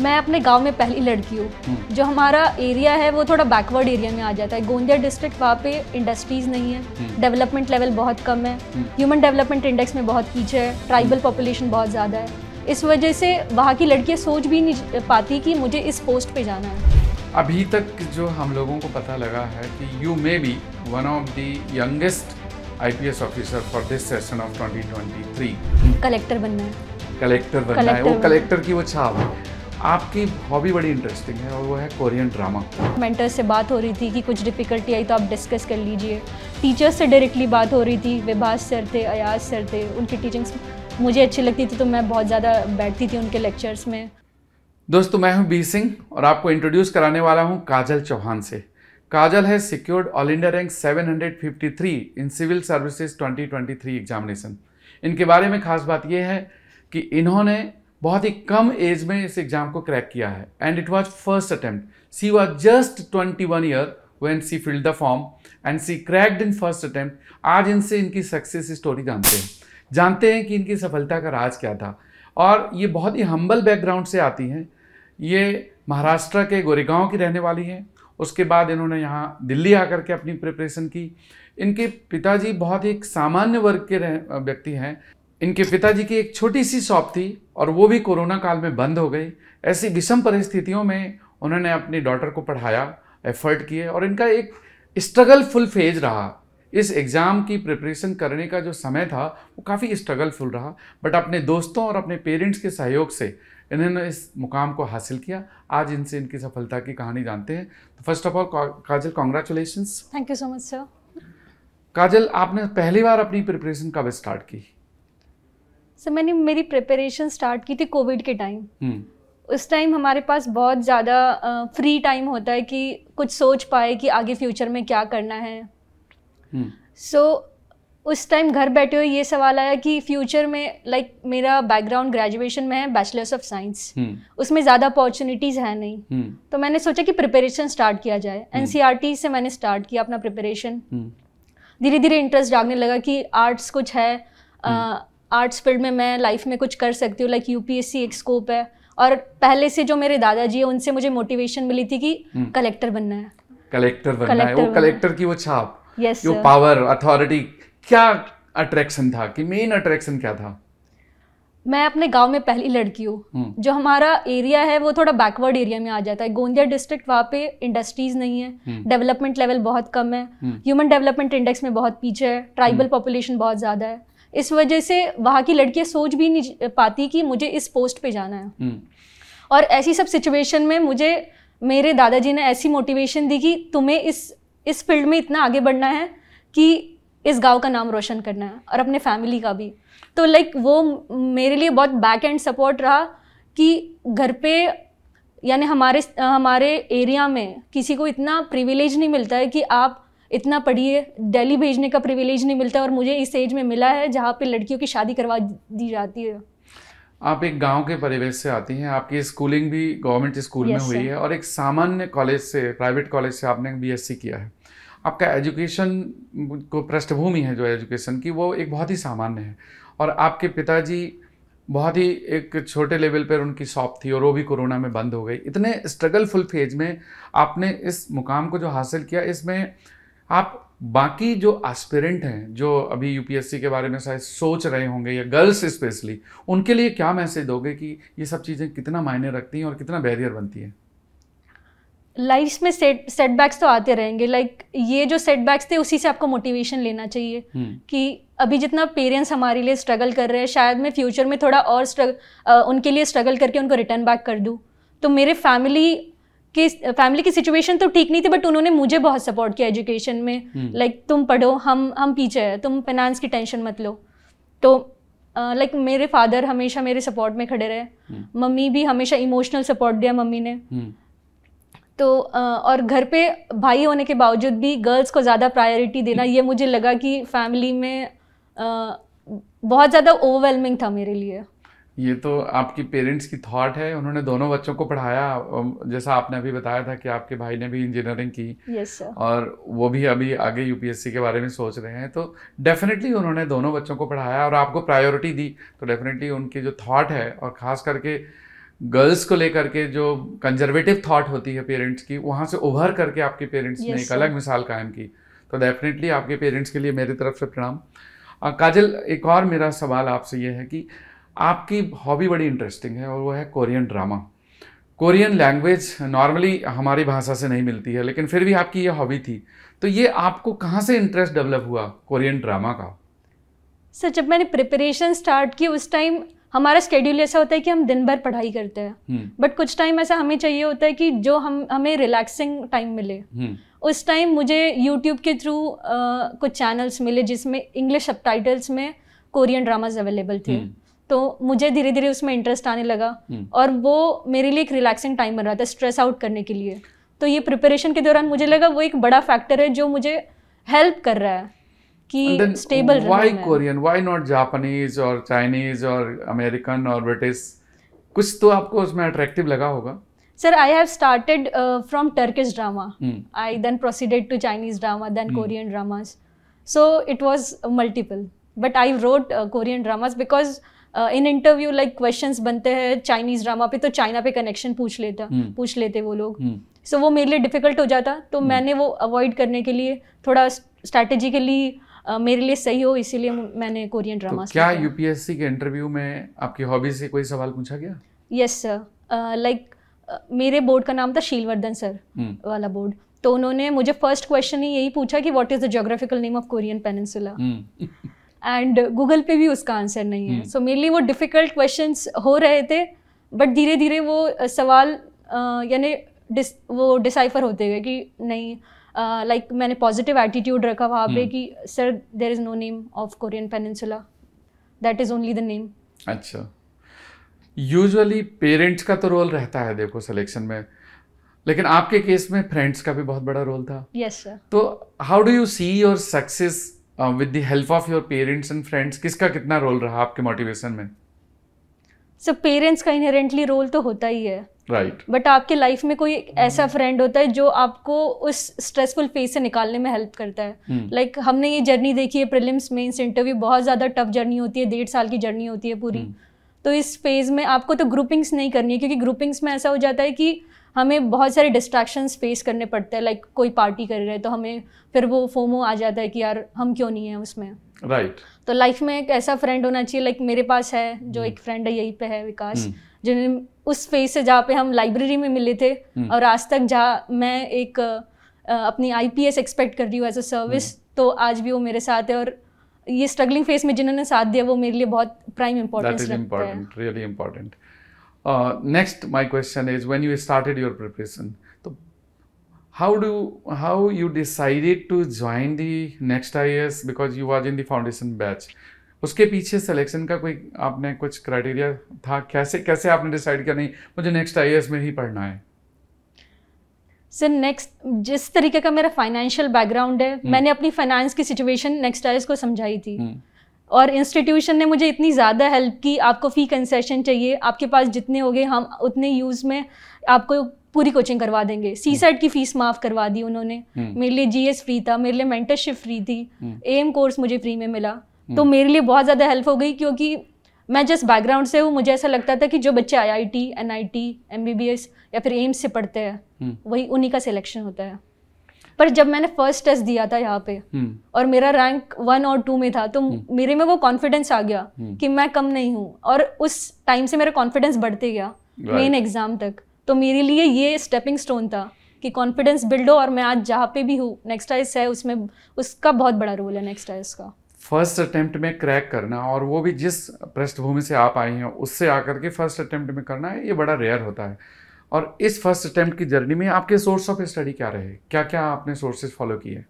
मैं अपने गांव में पहली लड़की हूँ हम्म। जो हमारा एरिया है वो थोड़ा बैकवर्ड एरिया में आ जाता है गोंदिया डिस्ट्रिक्ट वहाँ पे इंडस्ट्रीज़ नहीं है डेवलपमेंट हम्म। लेवल बहुत कम है ह्यूमन डेवलपमेंट इंडेक्स में बहुत पीछे है ट्राइबल हम्म। पॉपुलेशन बहुत ज़्यादा है इस वजह से वहाँ की लड़कियाँ सोच भी नहीं पाती कि मुझे इस पोस्ट पर जाना है अभी तक जो हम लोगों को पता लगा है कि you may be one of the youngest IPS officer for this session of 2023 collector बनना है कलेक्टर बनना कलेक्टर है वो कलेक्टर की वो छाप है आपकी हॉबी बड़ी इंटरेस्टिंग है और वो है कोरियन ड्रामा मेंटर से बात हो रही थी कि कुछ डिफ़िकल्टी आई तो आप डिस्कस कर लीजिए टीचर्स से डायरेक्टली बात हो रही थी विभास सर थे अयाज सर थे उनकी टीचिंग्स मुझे अच्छी लगती थी तो मैं बहुत ज़्यादा बैठती थी उनके लेक्चर्स में दोस्तों मैं हूँ बी सिंह और आपको इंट्रोड्यूस कराने वाला हूँ काजल चौहान से काजल है secured all India rank 753 in civil services 2023 examination इनके बारे में खास बात यह है कि इन्होंने बहुत ही कम एज में इस एग्जाम को क्रैक किया है and it was first attempt she was just twenty one year when she filled the form and she cracked in first attempt आज इनसे इनकी सक्सेस स्टोरी जानते हैं जानते हैं कि इनकी सफलता का राज क्या था और ये बहुत ही हम्बल बैकग्राउंड से आती हैं ये महाराष्ट्र के गोरेगांव की रहने वाली हैं उसके बाद इन्होंने यहाँ दिल्ली आकर के अपनी प्रिपरेशन की इनके पिताजी बहुत ही सामान्य वर्ग के व्यक्ति हैं इनके पिताजी की एक छोटी सी शॉप थी और वो भी कोरोना काल में बंद हो गई ऐसी विषम परिस्थितियों में उन्होंने अपनी डॉटर को पढ़ाया एफर्ट किए और इनका एक स्ट्रगल फुल फेज रहा इस एग्ज़ाम की प्रिपरेशन करने का जो समय था वो काफ़ी स्ट्रगलफुल रहा बट अपने दोस्तों और अपने पेरेंट्स के सहयोग से इन्होंने इस मुकाम को हासिल किया आज इनसे इनकी सफलता की कहानी जानते हैं तो first of all Kajal congratulation thank you so much sir Kajal आपने पहली बार अपनी प्रिपरेशन कब स्टार्ट की सर मैंने मेरी प्रिपरेशन स्टार्ट की थी कोविड के टाइम हम्म. उस टाइम हमारे पास बहुत ज़्यादा फ्री टाइम होता है कि कुछ सोच पाए कि आगे फ्यूचर में क्या करना है सो हम्म. so, उस टाइम घर बैठे हुए ये सवाल आया कि फ्यूचर में लाइक like, मेरा बैकग्राउंड ग्रेजुएशन में है बैचलर्स ऑफ साइंस उसमें ज़्यादा अपॉर्चुनिटीज़ है नहीं hmm. तो मैंने सोचा कि प्रिपरेशन स्टार्ट किया जाए एन e से मैंने स्टार्ट किया अपना प्रिपरेशन धीरे धीरे इंटरेस्ट जागने लगा कि आर्ट्स कुछ है hmm. आर्ट्स फील्ड में मैं लाइफ में कुछ कर सकती हूँ लाइक यूपीएससी एक स्कोप है और पहले से जो मेरे दादाजी है उनसे मुझे मोटिवेशन मिली थी कि कलेक्टर हम्म। बनना है कलेक्टर बनना कलेक्टर है वो कलेक्टर की वो छाप यस yes, पावर अथॉरिटी क्या अट्रैक्शन था कि मेन अट्रैक्शन क्या था मैं अपने गांव में पहली लड़की हूँ हम्म। जो हमारा एरिया है वो थोड़ा बैकवर्ड एरिया में आ जाता है गोंदिया डिस्ट्रिक्ट वहाँ पे इंडस्ट्रीज नहीं है डेवलपमेंट हम्म। लेवल बहुत कम है ह्यूमन डेवलपमेंट इंडेक्स में बहुत पीछे है ट्राइबल पॉपुलेशन बहुत ज़्यादा है इस वजह से वहाँ की लड़कियाँ सोच भी नहीं पाती कि मुझे इस पोस्ट पे जाना है हम्म। और ऐसी सब सिचुएशन में मुझे मेरे दादाजी ने ऐसी मोटिवेशन दी कि तुम्हें इस इस फील्ड में इतना आगे बढ़ना है कि इस गांव का नाम रोशन करना है और अपने फैमिली का भी तो लाइक वो मेरे लिए बहुत बैक एंड सपोर्ट रहा कि घर पे यानी हमारे हमारे एरिया में किसी को इतना प्रिविलेज नहीं मिलता है कि आप इतना पढ़िए दिल्ली भेजने का प्रिविलेज नहीं मिलता और मुझे इस एज में मिला है जहाँ पे लड़कियों की शादी करवा दी जाती है आप एक गांव के परिवेश से आती हैं आपकी स्कूलिंग भी गवर्नमेंट स्कूल yes, में हुई है और एक सामान्य कॉलेज से प्राइवेट कॉलेज से आपने बीएससी किया है आपका एजुकेशन को पृष्ठभूमि है जो एजुकेशन की वो एक बहुत ही सामान्य है और आपके पिताजी बहुत ही एक छोटे लेवल पर उनकी शॉप थी और वो भी कोरोना में बंद हो गई इतने स्ट्रगलफुल फेज में आपने इस मुकाम को जो हासिल किया इसमें आप बाकी जो एस्पिरेंट हैं जो अभी यूपीएससी के बारे में शायद सोच रहे होंगे या गर्ल्स स्पेशली उनके लिए क्या मैसेज दोगे कि ये सब चीज़ें कितना मायने रखती हैं और कितना बैरियर बनती है लाइफ में सेट सेटबैक्स तो आते रहेंगे लाइक like, ये जो सेटबैक्स थे उसी से आपको मोटिवेशन लेना चाहिए हम्म। कि अभी जितना पेरेंट्स हमारे लिए स्ट्रगल कर रहे हैं शायद मैं फ्यूचर में थोड़ा और स्ट्रगल उनके लिए स्ट्रगल करके उनको रिटर्न बैक कर दूँ तो मेरे फैमिली कि फैमिली की सिचुएशन तो ठीक नहीं थी बट उन्होंने मुझे बहुत सपोर्ट किया एजुकेशन में लाइक हम्म। like, तुम पढ़ो हम हम पीछे हैं तुम फाइनेंस की टेंशन मत लो तो लाइक like, मेरे फादर हमेशा मेरे सपोर्ट में खड़े रहे हम्म। मम्मी भी हमेशा इमोशनल सपोर्ट दिया मम्मी ने हम्म। तो और घर पे भाई होने के बावजूद भी गर्ल्स को ज़्यादा प्रायोरिटी देना ये मुझे लगा कि फैमिली में बहुत ज़्यादा ओवरवेलमिंग था मेरे लिए ये तो आपकी पेरेंट्स की थॉट है उन्होंने दोनों बच्चों को पढ़ाया जैसा आपने अभी बताया था कि आपके भाई ने भी इंजीनियरिंग की yes, और वो भी अभी आगे यूपीएससी के बारे में सोच रहे हैं तो डेफिनेटली उन्होंने दोनों बच्चों को पढ़ाया और आपको प्रायोरिटी दी तो डेफिनेटली उनकी जो थॉट है और ख़ास करके गर्ल्स को लेकर के जो कंजर्वेटिव थॉट होती है पेरेंट्स की वहाँ से उभर करके आपके पेरेंट्स yes, ने एक अलग मिसाल कायम की तो डेफिनेटली आपके पेरेंट्स के लिए मेरी तरफ से प्रणाम काजल एक और मेरा सवाल आपसे ये है कि आपकी हॉबी बड़ी इंटरेस्टिंग है और वो है Korean drama Korean language normally हमारी भाषा से नहीं मिलती है लेकिन फिर भी आपकी ये हॉबी थी तो ये आपको कहाँ से इंटरेस्ट डेवलप हुआ कोरियन ड्रामा का सर जब मैंने प्रिपरेशन स्टार्ट की उस टाइम हमारा स्केड्यूल ऐसा होता है कि हम दिन भर पढ़ाई करते हैं बट हम्म। कुछ टाइम ऐसा हमें चाहिए होता है कि जो हम हमें रिलैक्सिंग टाइम मिले हम्म। उस टाइम मुझे यूट्यूब के थ्रू कुछ चैनल्स मिले जिसमें इंग्लिश सब में कोरियन ड्रामाज अवेलेबल थे हम्म। तो मुझे धीरे धीरे उसमें इंटरेस्ट आने लगा हम्म। और वो मेरे लिए एक रिलैक्सिंग टाइम बन रहा था स्ट्रेस आउट करने के लिए तो ये प्रिपरेशन के दौरान मुझे लगा वो एक बड़ा फैक्टर है जो मुझे हेल्प कर रहा है कि stable why Korean why not Japanese और चाइनीज और अमेरिकन और ब्रिटिश कुछ तो आपको उसमें अट्रैक्टिव लगा होगा sir I have started from Turkish drama I then proceeded to Chinese drama then Korean dramas so it was multiple but I wrote Korean dramas because in interview like question बनते हैं Chinese drama पे तो China पे connection पूछ लेता hmm. पूछ लेते वो लोग सो हम्म। so, वो मेरे लिए डिफिकल्ट हो जाता तो हम्म। मैंने वो अवॉइड करने के लिए थोड़ा स्ट्रेटेजिकली Uh, मेरे लिए सही हो इसीलिए मैंने कोरियन ड्रामा तो क्या यूपीएससी के इंटरव्यू में आपकी हॉबी से कोई सवाल पूछा गया यस सर लाइक मेरे बोर्ड का नाम था शीलवर्धन सर hmm. वाला बोर्ड तो उन्होंने मुझे फर्स्ट क्वेश्चन ही यही पूछा कि what is the geographical name of Korean peninsula and Google पे भी उसका आंसर नहीं है सो hmm. मेनली वो डिफ़िकल्ट क्वेश्चन हो रहे थे बट धीरे धीरे वो सवाल यानी डिस वो डिसाइफर होते गए कि नहीं लाइक uh, like, मैंने पॉजिटिव एटीट्यूड रखा वहाँ पे hmm. कि sir there is no name of Korean peninsula that is only the name अच्छा यूजुअली पेरेंट्स का तो रोल रहता है देखो सिलेक्शन में लेकिन आपके केस में फ्रेंड्स का भी बहुत बड़ा रोल था यस yes, सर तो how do you see your success with the help of your parents and friends किसका कितना रोल रहा आपके मोटिवेशन में सो so, पेरेंट्स का इनहेरेंटली रोल तो होता ही है राइट right. बट आपके लाइफ में कोई ऐसा फ्रेंड होता है जो आपको उस स्ट्रेसफुल फेज से निकालने में हेल्प करता है लाइक hmm. like, हमने ये जर्नी देखी है प्रिलिम्स मेंस इंटरव्यू बहुत ज़्यादा टफ जर्नी होती है डेढ़ साल की जर्नी होती है पूरी hmm. तो इस फेज़ में आपको तो ग्रुपिंग्स नहीं करनी है क्योंकि ग्रुपिंग्स में ऐसा हो जाता है कि हमें बहुत सारे डिस्ट्रैक्शंस फेस करने पड़ते हैं लाइक कोई पार्टी कर रहे हैं तो हमें फिर वो फोमो आ जाता है कि यार हम क्यों नहीं है उसमें राइट right. तो लाइफ में एक ऐसा फ्रेंड होना चाहिए लाइक मेरे पास है जो hmm. एक फ्रेंड है यही पे है विकास hmm. जिन्हें उस फेज से जहाँ पे हम लाइब्रेरी में मिले थे hmm. और आज तक जहाँ मैं एक अपनी आई एक्सपेक्ट कर रही हूँ एज अ सर्विस तो आज भी वो मेरे साथ है और ये स्ट्रगलिंग फेज में जिन्होंने साथ दिया वो मेरे लिए बहुत prime importance really important next my question is when you started your preparation तो how do how you decided to join the next I because you was in the foundation batch उसके पीछे सिलेक्शन का कोई आपने कुछ criteria था कैसे कैसे आपने डिसाइड किया नहीं मुझे नेक्स्ट आई में ही पढ़ना है सर नेक्स्ट जिस तरीके का मेरा फाइनेंशियल बैकग्राउंड है हम्म। मैंने अपनी फाइनेंस की सिचुएशन नेक्स्ट आई को समझाई थी हम्म। और इंस्टीट्यूशन ने मुझे इतनी ज़्यादा हेल्प की आपको फ़ी कंसेशन चाहिए आपके पास जितने हो गए हम उतने यूज़ में आपको पूरी कोचिंग करवा देंगे सी हम्म। सेट की फीस माफ़ करवा दी उन्होंने हम्म। मेरे लिए जी फ्री था मेरे लिए मेंटरशिप फ्री थी एम हम्म। कोर्स मुझे फ्री में मिला तो मेरे लिए बहुत ज़्यादा हेल्प हो गई क्योंकि मैं जिस बैकग्राउंड से हूँ मुझे ऐसा लगता था कि जो बच्चे I I T N I T M B B S या फिर एम्स से पढ़ते हैं वही उन्हीं का सिलेक्शन होता है पर जब मैंने फर्स्ट टेस्ट दिया था यहाँ पे हम्म। और मेरा रैंक वन और टू में था तो हम्म। मेरे में वो कॉन्फिडेंस आ गया हम्म। कि मैं कम नहीं हूँ और उस टाइम से मेरा कॉन्फिडेंस बढ़ते गया मेन एग्जाम तक तो मेरे लिए ये स्टेपिंग स्टोन था कि कॉन्फिडेंस बिल्ड हो और मैं आज जहाँ पे भी हूँ नेक्स्ट आइस है उसमें उसका बहुत बड़ा रोल है नेक्स्ट आइस का फर्स्ट अटेम्प्ट में क्रैक करना और वो भी जिस पृष्ठभूमि से आप आई हैं उससे आकर के फर्स्ट अटेम्प्ट में करना ये बड़ा रेयर होता है और इस फर्स्ट अटैम्प्ट की जर्नी में आपके सोर्स ऑफ स्टडी क्या रहे क्या क्या आपने सोर्सेज फॉलो किए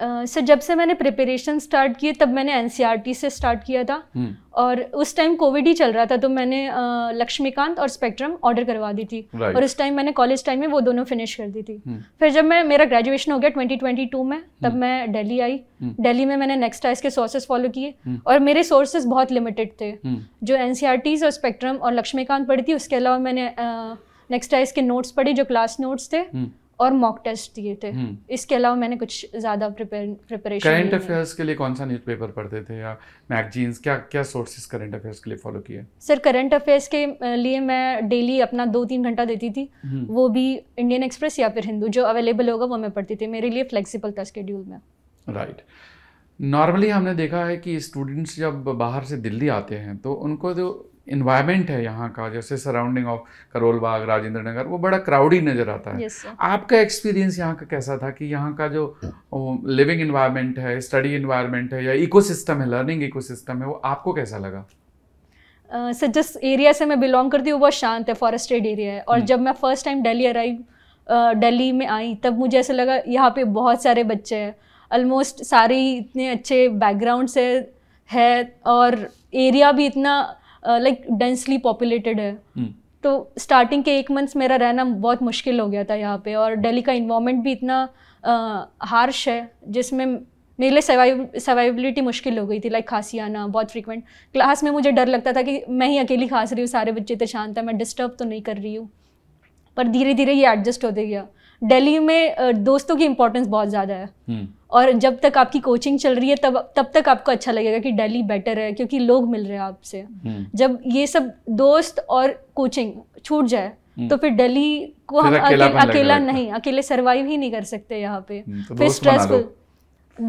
सर uh, so, जब से मैंने प्रिपरेशन स्टार्ट किए तब मैंने एन e से स्टार्ट किया था हम्म। और उस टाइम कोविड ही चल रहा था तो मैंने uh, लक्ष्मीकांत और स्पेक्ट्रम ऑर्डर करवा दी थी right. और उस टाइम मैंने कॉलेज टाइम में वो दोनों फिनिश कर दी थी हम्म। फिर जब मैं मेरा ग्रेजुएशन हो गया 2022 में तब हम्म। मैं दिल्ली आई दिल्ली में मैंने नेक्स्ट आइस के सोर्सेज फॉलो किए और मेरे सोर्सेज बहुत लिमिटेड थे जो एन e और स्पेक्ट्रम और लक्ष्मीकांत पढ़ी थी उसके अलावा मैंने नेक्स्ट आइस के नोट्स पढ़े जो क्लास नोट्स थे और मॉक टेस्ट दिए थे हम्म। इसके अलावा मैंने कुछ ज़्यादा प्रिपरेशन करंट अफेयर्स के लिए कौन सा न्यूज़पेपर पढ़ते थे या मैगजीन्स क्या क्या सोर्सेज करंट अफेयर्स के लिए फॉलो किए सर करंट अफेयर्स के लिए मैं डेली अपना दो तीन घंटा देती थी हम्म। वो भी इंडियन एक्सप्रेस या फिर हिंदू जो अवेलेबल होगा वो मैं पढ़ती थी मेरे लिए फ्लेक्सीबल था स्केड्यूल में राइट नॉर्मली हमने देखा है कि स्टूडेंट्स जब बाहर से दिल्ली आते हैं तो उनको जो इन्वायरमेंट है यहाँ का जैसे सराउंडिंग ऑफ करोल बाग राजेंद्र नगर वो बड़ा क्राउडी नज़र आता है yes, आपका एक्सपीरियंस यहाँ का कैसा था कि यहाँ का जो लिविंग इन्वायरमेंट है स्टडी इन्वायरमेंट है या इको है लर्निंग इको है वो आपको कैसा लगा सर जिस एरिया से मैं बिलोंग करती हूँ वो शांत है फॉरेस्टेड एरिया है और हम्म। जब मैं first time Delhi arrive Delhi में आई तब मुझे ऐसा लगा यहाँ पे बहुत सारे बच्चे हैं ऑलमोस्ट सारे इतने अच्छे बैकग्राउंड से है और एरिया भी इतना लाइक डेंसली पॉपुलेटेड है hmm. तो स्टार्टिंग के एक मंथ्स मेरा रहना बहुत मुश्किल हो गया था यहाँ पे और दिल्ली का इन्वामेंट भी इतना हार्श है जिसमें मेरे लिए सर्वाइव सर्वाइबिलिटी मुश्किल हो गई थी लाइक खांसी आना बहुत फ्रिक्वेंट क्लास में मुझे डर लगता था कि मैं ही अकेली खांस रही हूँ सारे बच्चे तो शांत है मैं डिस्टर्ब तो नहीं कर रही हूँ पर धीरे धीरे ये एडजस्ट होते गया दिल्ली में दोस्तों की इम्पोर्टेंस बहुत ज़्यादा है hmm. और जब तक आपकी कोचिंग चल रही है तब तब तक आपको अच्छा लगेगा कि डेली बेटर है क्योंकि लोग मिल रहे हैं आपसे हम्म। जब ये सब दोस्त और कोचिंग छूट जाए हम्म। तो फिर दिल्ली को हम अकेला, अकेला नहीं अकेले सरवाइव ही नहीं कर सकते यहाँ पे हम्म, तो फिर स्ट्रेसफुल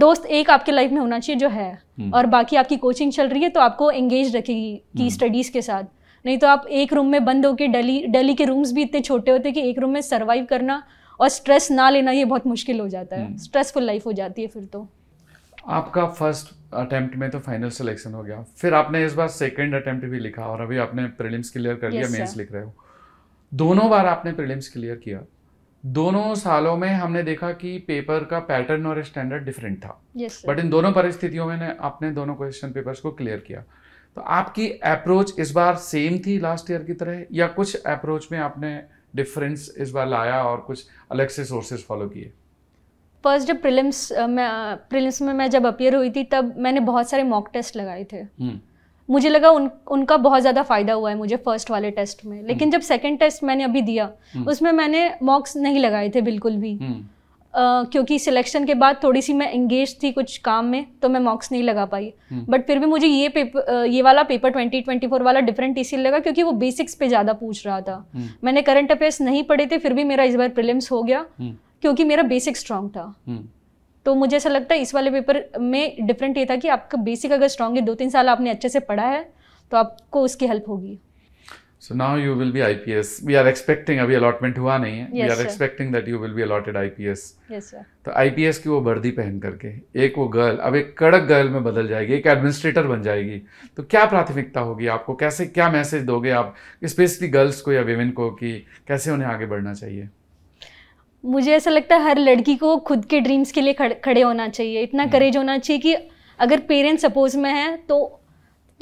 दोस्त एक आपके लाइफ में होना चाहिए जो है और बाकी आपकी कोचिंग चल रही है तो आपको एंगेज रखेगी की स्टडीज के साथ नहीं तो आप एक रूम में बंद होकर डेली डेली के रूम्स भी इतने छोटे होते कि एक रूम में सर्वाइव करना और स्ट्रेस ना लेना ये बहुत मुश्किल हो जाता है स्ट्रेसफुल हम्म। लाइफ हो जाती है फिर तो आपका फर्स्ट अटेम्प्ट में तो फाइनल सिलेक्शन हो गया फिर आपने इस बार सेकंड अटेम्प्ट भी लिखा और अभी आपने प्रीलिम्स क्लियर कर लिया मेंस लिख रहे हो दोनों बार आपने प्रीलिम्स क्लियर किया दोनों सालों में हमने देखा कि पेपर का पैटर्न और स्टैंडर्ड डिफरेंट था बट इन दोनों परिस्थितियों में आपने दोनों क्वेश्चन पेपर्स को क्लियर किया तो आपकी अप्रोच इस बार सेम थी लास्ट ईयर की तरह या कुछ अप्रोच में आपने डिफरेंस इस बार लाया और कुछ अलग से सोर्सेज फॉलो किए फर्स्ट जब प्रिलिम्स में प्रिलिम्स में मैं जब अपियर हुई थी तब मैंने बहुत सारे मॉक टेस्ट लगाए थे हम्म। मुझे लगा उन उनका बहुत ज़्यादा फ़ायदा हुआ है मुझे फर्स्ट वाले टेस्ट में लेकिन हम्म। जब सेकंड टेस्ट मैंने अभी दिया हम्म। उसमें मैंने मॉक्स नहीं लगाए थे बिल्कुल भी क्योंकि सिलेक्शन के बाद थोड़ी सी मैं इंगेज थी कुछ काम में तो मैं मॉक्स नहीं लगा पाई बट हम्म। फिर भी मुझे ये पेपर ये वाला पेपर ट्वेंटी ट्वेंटी फोर वाला डिफरेंट इसी लगा क्योंकि वो बेसिक्स पे ज़्यादा पूछ रहा था हम्म। मैंने करंट अफेयर्स नहीं पढ़े थे फिर भी मेरा इस बार प्रिलिम्स हो गया हम्म। क्योंकि मेरा बेसिक स्ट्रांग था तो मुझे ऐसा लगता है इस वाले पेपर में डिफरेंट ये था कि आपका बेसिक अगर स्ट्रांग है दो तीन साल आपने अच्छे से पढ़ा है तो आपको उसकी हेल्प होगी so now you will be IPS we are expecting अभी अलॉटमेंट हुआ नहीं है. We are expecting that you will be allotted IPS तो आईपीएस की वो वर्दी पहन करके एक वो गर्ल अब एक कड़क गर्ल में बदल जाएगी एक एडमिनिस्ट्रेटर बन जाएगी तो क्या प्राथमिकता होगी आपको कैसे क्या मैसेज दोगे आप स्पेशली गर्ल्स को या वेमेन को कि कैसे उन्हें आगे बढ़ना चाहिए मुझे ऐसा लगता है हर लड़की को खुद के ड्रीम्स के लिए खड़े होना चाहिए इतना करेज हम्म. होना चाहिए कि अगर पेरेंट्स सपोज में है तो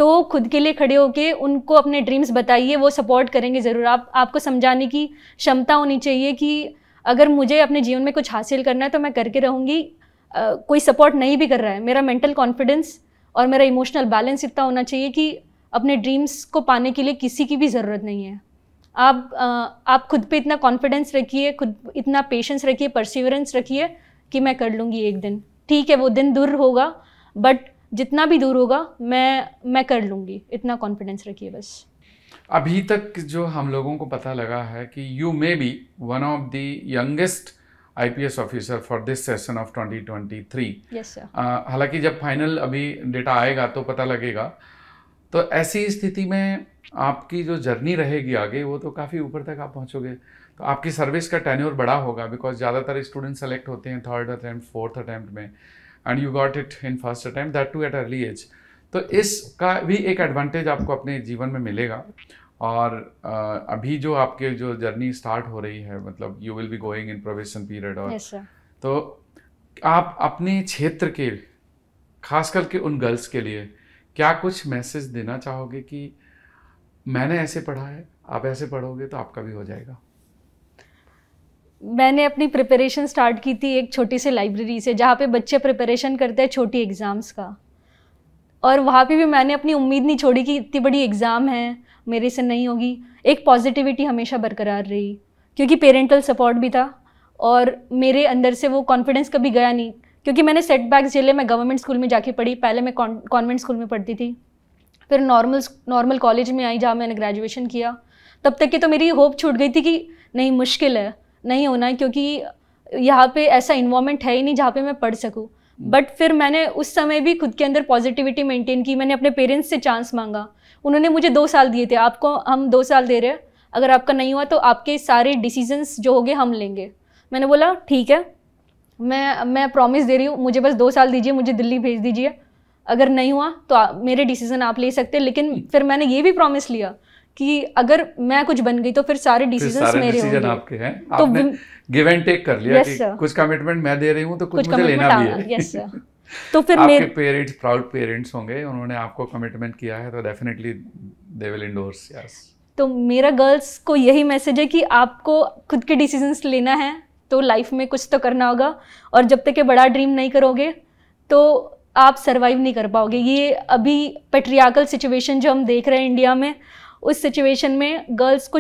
तो खुद के लिए खड़े होके उनको अपने ड्रीम्स बताइए वो सपोर्ट करेंगे ज़रूर आप आपको समझाने की क्षमता होनी चाहिए कि अगर मुझे अपने जीवन में कुछ हासिल करना है तो मैं करके रहूँगी कोई सपोर्ट नहीं भी कर रहा है मेरा मेंटल कॉन्फिडेंस और मेरा इमोशनल बैलेंस इतना होना चाहिए कि अपने ड्रीम्स को पाने के लिए किसी की भी ज़रूरत नहीं है आप आ, आप खुद पे इतना कॉन्फिडेंस रखिए खुद इतना पेशेंस रखिए परसिवरेंस रखिए कि मैं कर लूँगी एक दिन ठीक है वो दिन दूर होगा बट जितना भी दूर होगा मैं मैं कर लूँगी इतना कॉन्फिडेंस रखिए बस अभी तक जो हम लोगों को पता लगा है कि you may be one of the youngest IPS officer for this session of 2023 yes sir हालांकि जब फाइनल अभी डेटा आएगा तो पता लगेगा तो ऐसी स्थिति में आपकी जो जर्नी रहेगी आगे वो तो काफ़ी ऊपर तक आप पहुंचोगे तो आपकी सर्विस का टेन्योर बड़ा होगा बिकॉज ज़्यादातर स्टूडेंट सेलेक्ट होते हैं थर्ड अटैम्प्ट फोर्थ अटैम्प्ट में and you got it in first time that too at early age तो इसका भी एक एडवांटेज आपको अपने जीवन में मिलेगा और अभी जो आपके जो जर्नी स्टार्ट हो रही है मतलब you will be going in probation period और yes, तो आप अपने क्षेत्र के खास करके उन गर्ल्स के लिए क्या कुछ मैसेज देना चाहोगे कि मैंने ऐसे पढ़ा है आप ऐसे पढ़ोगे तो आपका भी हो जाएगा मैंने अपनी प्रिपरेशन स्टार्ट की थी एक छोटी सी लाइब्रेरी से जहाँ पे बच्चे प्रिपरेशन करते हैं छोटी एग्ज़ाम्स का और वहाँ पे भी मैंने अपनी उम्मीद नहीं छोड़ी कि इतनी बड़ी एग्ज़ाम है मेरे से नहीं होगी एक पॉजिटिविटी हमेशा बरकरार रही क्योंकि पेरेंटल सपोर्ट भी था और मेरे अंदर से वो कॉन्फिडेंस कभी गया नहीं क्योंकि मैंने सेटबैक्स झेले मैं गवर्नमेंट स्कूल में जाके पढ़ी पहले मैं कॉन्वेंट स्कूल में पढ़ती थी फिर नॉर्मल नॉर्मल कॉलेज में आई जहाँ मैंने ग्रेजुएशन किया तब तक की तो मेरी होप छूट गई थी कि नहीं मुश्किल है नहीं होना है क्योंकि यहाँ पे ऐसा इन्वामेंट है ही नहीं जहाँ पे मैं पढ़ सकूँ बट फिर मैंने उस समय भी खुद के अंदर पॉजिटिविटी मेंटेन की मैंने अपने पेरेंट्स से चांस मांगा उन्होंने मुझे दो साल दिए थे आपको हम दो साल दे रहे हैं अगर आपका नहीं हुआ तो आपके सारे डिसीजंस जो होंगे हम लेंगे मैंने बोला ठीक है मैं मैं प्रॉमिस दे रही हूँ मुझे बस दो साल दीजिए मुझे दिल्ली भेज दीजिए अगर नहीं हुआ तो आ, मेरे डिसीजन आप ले सकते लेकिन हम्म। फिर मैंने ये भी प्रॉमिस लिया कि अगर मैं कुछ बन गई तो फिर सारे डिसीजन मेरे डिसीजन आपके हैं तो आपने गिव एंड टेक कर लिया yes, कि कुछ कमिटमेंट मैं दे रही हूँ तो कुछ, कुछ मुझे लेना भी है तो फिर आपके पेरेंट्स प्राउड पेरेंट्स होंगे उन्होंने आपको कमिटमेंट किया है तो definitely they will endorse yes तो मेरा गर्ल्स को यही मैसेज है कि आपको खुद के डिसीजंस लेना है तो लाइफ में कुछ तो करना होगा और जब तक ये बड़ा ड्रीम नहीं करोगे तो आप सरवाइव नहीं कर पाओगे ये अभी पेट्रियाकल सिचुएशन जो हम देख रहे हैं इंडिया में उस सिचुएशन में गर्ल्स को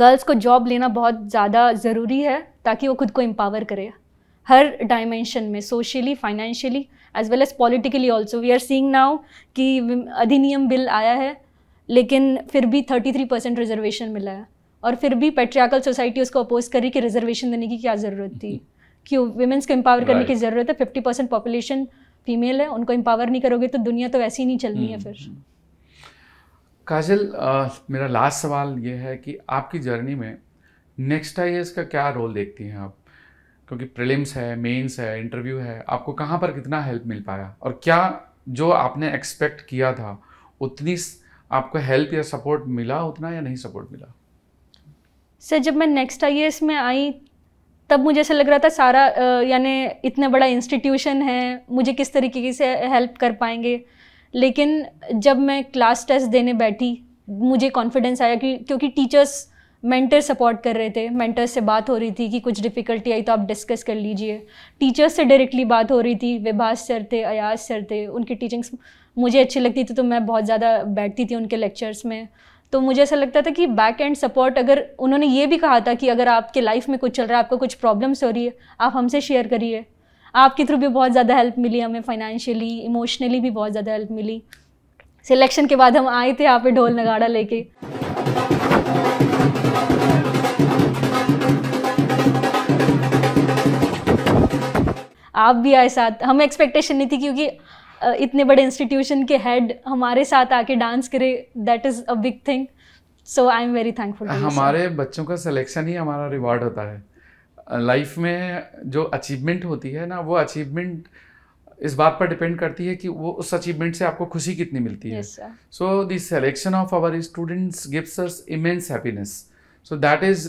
गर्ल्स को जॉब लेना बहुत ज़्यादा ज़रूरी है ताकि वो खुद को एम्पावर करे हर डायमेंशन में socially financially as well as politically also we are seeing now कि अधिनियम बिल आया है लेकिन फिर भी 33 परसेंट रिजर्वेशन मिला है और फिर भी पेट्रियाकल सोसाइटी उसको अपोज करी कि रिजर्वेशन देने की क्या ज़रूरत थी क्यों वुमेंस को एम्पावर करने की ज़रूरत है फिफ्टी परसेंट पॉपुलेशन फीमेल है उनको एम्पावर नहीं करोगे तो दुनिया तो वैसे ही नहीं चलनी है हम्म, फिर हम्म। काजल मेरा लास्ट सवाल ये है कि आपकी जर्नी में नेक्स्ट आई का क्या रोल देखती हैं आप क्योंकि प्रिलिम्स है मेंस है इंटरव्यू है आपको कहाँ पर कितना हेल्प मिल पाया और क्या जो आपने एक्सपेक्ट किया था उतनी आपको हेल्प या सपोर्ट मिला उतना या नहीं सपोर्ट मिला सर जब मैं नेक्स्ट आई में आई तब मुझे ऐसा लग रहा था सारा यानी इतना बड़ा इंस्टीट्यूशन है मुझे किस तरीके से हेल्प कर पाएंगे लेकिन जब मैं क्लास टेस्ट देने बैठी मुझे कॉन्फिडेंस आया कि क्योंकि टीचर्स मेंटर सपोर्ट कर रहे थे मेंटर से बात हो रही थी कि कुछ डिफ़िकल्टी आई तो आप डिस्कस कर लीजिए टीचर्स से डायरेक्टली बात हो रही थी विभास सर थे अयाज सर थे उनकी टीचिंग्स मुझे अच्छी लगती थी तो मैं बहुत ज़्यादा बैठती थी उनके लेक्चर्स में तो मुझे ऐसा लगता था कि बैक एंड सपोर्ट अगर उन्होंने ये भी कहा था कि अगर आपके लाइफ में कुछ चल रहा है आपको कुछ प्रॉब्लम्स हो रही है आप हमसे शेयर करिए आपके थ्रू भी बहुत ज़्यादा हेल्प मिली हमें फाइनेंशियली इमोशनली भी बहुत ज़्यादा हेल्प मिली सिलेक्शन के बाद हम आए थे यहाँ पे ढोल नगाड़ा लेके आप भी आए साथ हमें एक्सपेक्टेशन नहीं थी क्योंकि इतने बड़े इंस्टीट्यूशन के हेड हमारे साथ आके डांस करे that is a big thing so I am very thankful हमारे बच्चों का सिलेक्शन ही हमारा रिवॉर्ड होता है लाइफ में जो अचीवमेंट होती है ना वो अचीवमेंट इस बात पर डिपेंड करती है कि वो उस अचीवमेंट से आपको खुशी कितनी मिलती है so the selection of our students gives us immense happiness so that is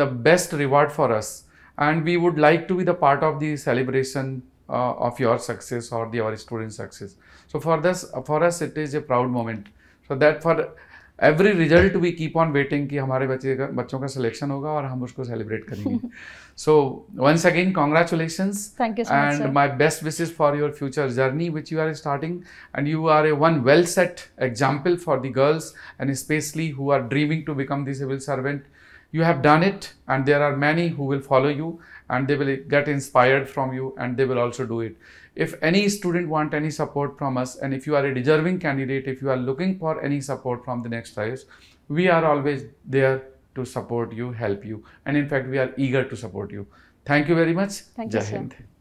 the best reward for us and we would like to be the part of the celebration of your success और their student success so for this for us it is a proud moment so that for every result we keep on waiting कि हमारे बच्चे का बच्चों का selection होगा और हम उसको सेलिब्रेट करेंगे so once again congratulation and my best wishes for your future journey which you are starting and you are a one well set example for the girls and specially who are dreaming to become the civil servant you have done it and there are many who will follow you and they will get inspired from you and they will also do it. If any student want any support from us and if you are a deserving candidate, if you are looking for any support from the next IS, we are always there to support you, help you. And in fact, we are eager to support you. Thank you very much. Thank Jai you,